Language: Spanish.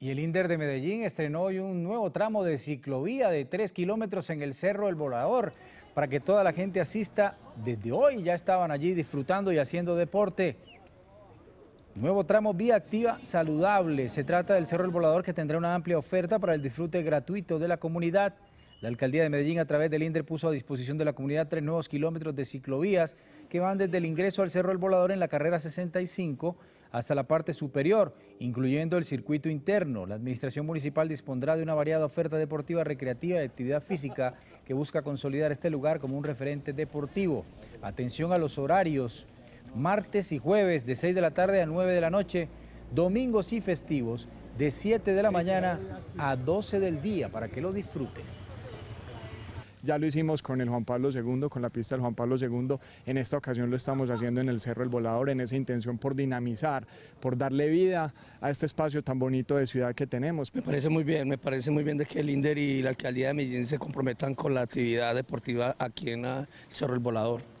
Y el INDER de Medellín estrenó hoy un nuevo tramo de ciclovía de 3 kilómetros en el Cerro El Volador para que toda la gente asista. Desde hoy ya estaban allí disfrutando y haciendo deporte. Nuevo tramo Vía Activa Saludable. Se trata del Cerro El Volador que tendrá una amplia oferta para el disfrute gratuito de la comunidad. La alcaldía de Medellín, a través del INDER puso a disposición de la comunidad tres nuevos kilómetros de ciclovías que van desde el ingreso al Cerro El Volador en la carrera 65 hasta la parte superior, incluyendo el circuito interno. La administración municipal dispondrá de una variada oferta deportiva, recreativa y actividad física que busca consolidar este lugar como un referente deportivo. Atención a los horarios, martes y jueves de 6 de la tarde a 9 de la noche, domingos y festivos de 7 de la mañana a 12 del día para que lo disfruten. Ya lo hicimos con el Juan Pablo II, con la pista del Juan Pablo II. En esta ocasión lo estamos haciendo en el Cerro El Volador, en esa intención por dinamizar, por darle vida a este espacio tan bonito de ciudad que tenemos. Me parece muy bien, me parece muy bien de que el INDER y la alcaldía de Medellín se comprometan con la actividad deportiva aquí en el Cerro El Volador.